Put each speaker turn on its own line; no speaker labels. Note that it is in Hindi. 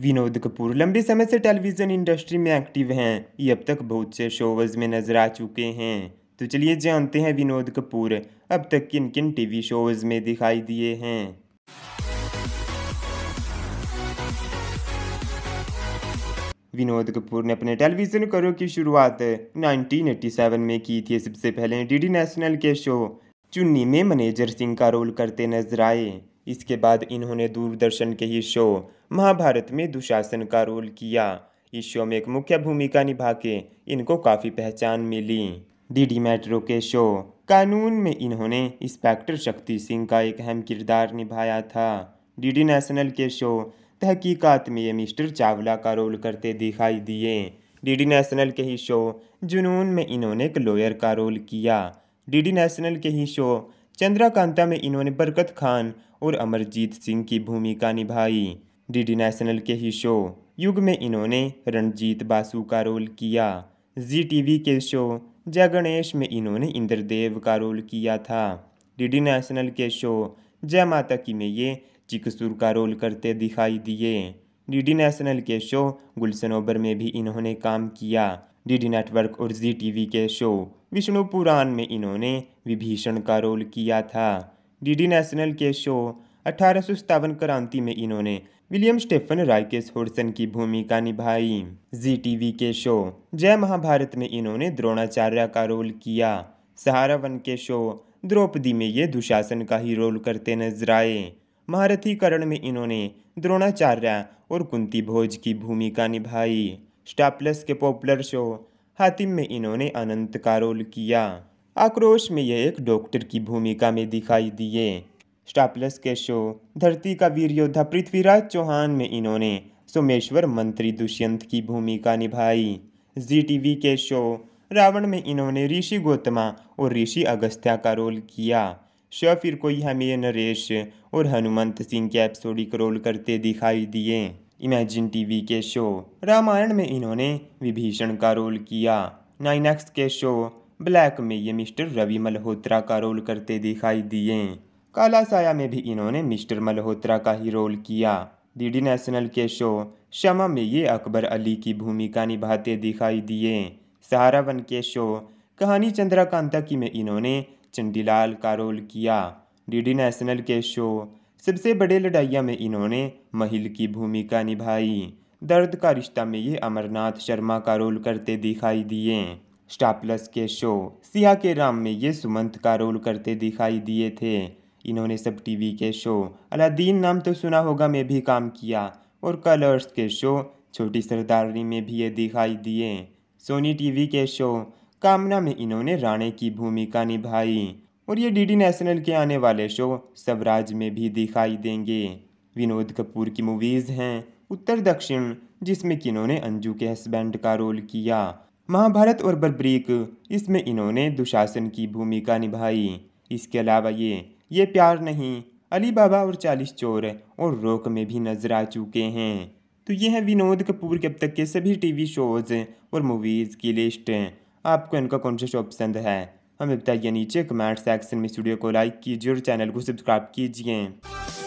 विनोद कपूर लंबे समय से टेलीविज़न इंडस्ट्री में एक्टिव हैं ये अब तक बहुत से शोज में नजर आ चुके हैं तो चलिए जानते हैं विनोद कपूर अब तक किन किन टीवी शोज में दिखाई दिए हैं विनोद कपूर ने अपने टेलीविज़न करो की शुरुआत 1987 में की थी सबसे पहले डीडी नेशनल के शो चुन्नी में मैनेजर सिंह का रोल करते नजर आए इसके बाद इन्होंने दूरदर्शन के ही शो महाभारत में दुशासन का रोल किया इस शो में एक मुख्य भूमिका निभा के इनको काफ़ी पहचान मिली डीडी मेट्रो के शो कानून में इन्होंने इंस्पेक्टर शक्ति सिंह का एक अहम किरदार निभाया था डीडी नेशनल के शो तहकीकात में ये मिस्टर चावला का रोल करते दिखाई दिए डीडी नेशनल के ही शो जुनून में इन्होंने एक लॉयर का रोल किया डीडी नेशनल के ही शो चंद्राकांता में इन्होंने बरकत खान और अमरजीत सिंह की भूमिका निभाई डीडी नेशनल के ही शो युग में इन्होंने रणजीत बासु का रोल किया जी टीवी के शो जय गणेश में इन्होंने इंद्रदेव का रोल किया था डीडी नेशनल के शो जय माता की में ये चिकसूर का रोल करते दिखाई दिए डीडी नेशनल के शो गुलशन ओबर में भी इन्होंने काम किया डीडी नेटवर्क और जी टीवी के शो विष्णु पुराण में इन्होंने विभीषण का रोल किया था डीडी नेशनल के शो अठारह क्रांति में इन्होंने विलियम स्टेफन राकेश होर्सन की भूमिका निभाई जी टीवी के शो जय महाभारत में इन्होंने द्रोणाचार्य का रोल किया सहारा वन के शो द्रौपदी में ये दुशासन का ही रोल करते नजर आए महारथीकरण में इन्होंने द्रोणाचार्य और कुंती भोज की भूमिका निभाई प्लस के पॉपुलर शो हातिम में इन्होंने अनंत का रोल किया आक्रोश में यह एक डॉक्टर की भूमिका में दिखाई दिए प्लस के शो धरती का वीर योद्धा पृथ्वीराज चौहान में इन्होंने सोमेश्वर मंत्री दुष्यंत की भूमिका निभाई जी टीवी के शो रावण में इन्होंने ऋषि गौतमा और ऋषि अगस्त्या का रोल किया फिर कोई हमें नरेश और हनुमंत सिंह के एपिसोडिक रोल करते दिखाई दिए इमेजिन टीवी के शो रामायण में इन्होंने विभीषण का रोल किया नाइनक्स के शो ब्लैक में ये मिस्टर रवि मल्होत्रा का रोल करते दिखाई दिए काला साया में भी इन्होंने मिस्टर मल्होत्रा का ही रोल किया डीडी नेशनल के शो शमा में ये अकबर अली की भूमिका निभाते दिखाई दिए सहारावन के शो कहानी चंद्रकांता की में इन्होंने चंडीलाल का रोल किया डीडी नेशनल के शो सबसे बड़े लड़ाइया में इन्होंने महिल की भूमिका निभाई दर्द का रिश्ता में ये अमरनाथ शर्मा का रोल करते दिखाई दिए स्टाप्लस के शो सिया के राम में ये सुमंत का रोल करते दिखाई दिए थे इन्होंने सब टीवी के शो अलादीन नाम तो सुना होगा में भी काम किया और कलर्स के शो छोटी सरदारनी में भी ये दिखाई दिए सोनी टीवी के शो कामना में इन्होंने राणे की भूमिका निभाई और ये डीडी नेशनल के आने वाले शो स्वराज में भी दिखाई देंगे विनोद कपूर की मूवीज़ हैं उत्तर दक्षिण जिसमें कि इन्होंने अंजू के हस्बैंड का रोल किया महाभारत और बरब्रीक इसमें इन्होंने दुशासन की भूमिका निभाई इसके अलावा ये ये प्यार नहीं अली बाबा और चालीस चोर और रोक में भी नजर आ चुके हैं तो ये हैं विनोद कपूर के अब तक के सभी टीवी शोज़ और मूवीज़ की लिस्ट आपको इनका कौन सा शो पसंद है हमें बताइए नीचे कमेंट सेक्शन में स्टूडियो को लाइक कीजिए और चैनल को सब्सक्राइब कीजिए